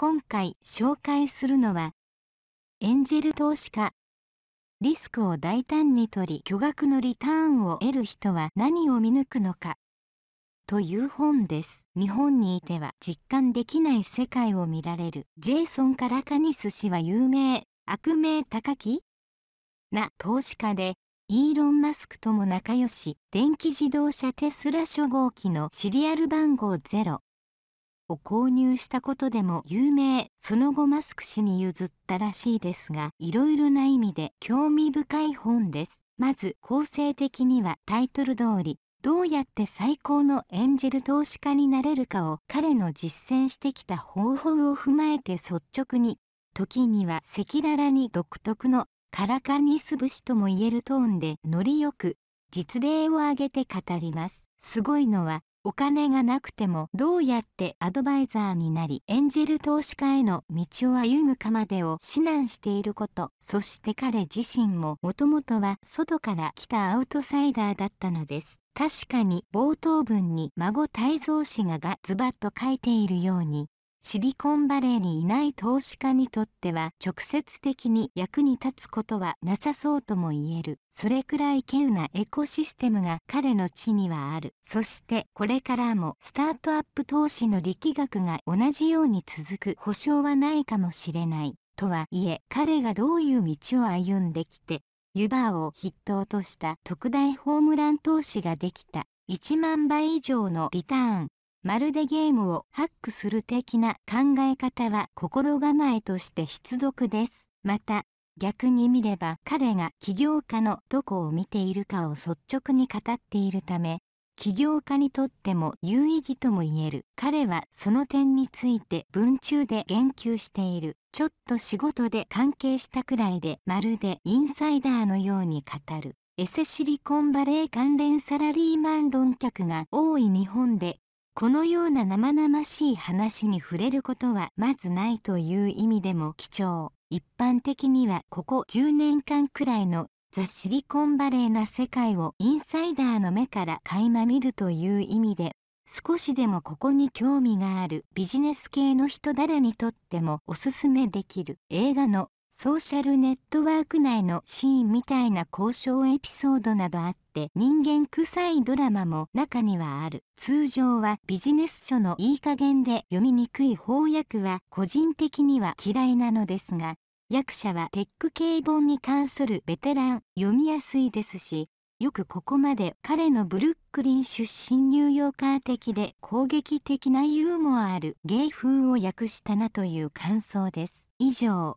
今回紹介するのはエンジェル投資家リスクを大胆にとり巨額のリターンを得る人は何を見抜くのかという本です日本にいては実感できない世界を見られるジェイソン・カラカニス氏は有名悪名高きな投資家でイーロン・マスクとも仲良し電気自動車テスラ初号機のシリアル番号0を購入したことでも有名その後マスク氏に譲ったらしいですがいろいろな意味で興味深い本ですまず構成的にはタイトル通りどうやって最高の演じる投資家になれるかを彼の実践してきた方法を踏まえて率直に時には赤裸々に独特のカラカニス節ともいえるトーンでノリよく実例を挙げて語りますすごいのはお金がなくてもどうやってアドバイザーになりエンジェル投資家への道を歩むかまでを指南していることそして彼自身ももともとは外から来たアウトサイダーだったのです確かに冒頭文に孫泰造氏ががズバッと書いているようにシリコンバレーにいない投資家にとっては直接的に役に立つことはなさそうとも言えるそれくらい稀有なエコシステムが彼の地にはあるそしてこれからもスタートアップ投資の力学が同じように続く保証はないかもしれないとはいえ彼がどういう道を歩んできて湯葉を筆頭とした特大ホームラン投資ができた1万倍以上のリターンまるでゲームをハックする的な考え方は心構えとして必読です。また逆に見れば彼が起業家のどこを見ているかを率直に語っているため起業家にとっても有意義とも言える彼はその点について文中で言及しているちょっと仕事で関係したくらいでまるでインサイダーのように語るエセシリコンバレー関連サラリーマン論客が多い日本でこのような生々しい話に触れることはまずないという意味でも貴重一般的にはここ10年間くらいのザ・シリコンバレーな世界をインサイダーの目から垣間見るという意味で少しでもここに興味があるビジネス系の人誰にとってもおすすめできる映画のソーシャルネットワーク内のシーンみたいな交渉エピソードなどあって人間臭いドラマも中にはある通常はビジネス書のいい加減で読みにくい翻訳は個人的には嫌いなのですが役者はテック系本に関するベテラン読みやすいですしよくここまで彼のブルックリン出身ニューヨーカー的で攻撃的なユーモアある芸風を訳したなという感想です。以上、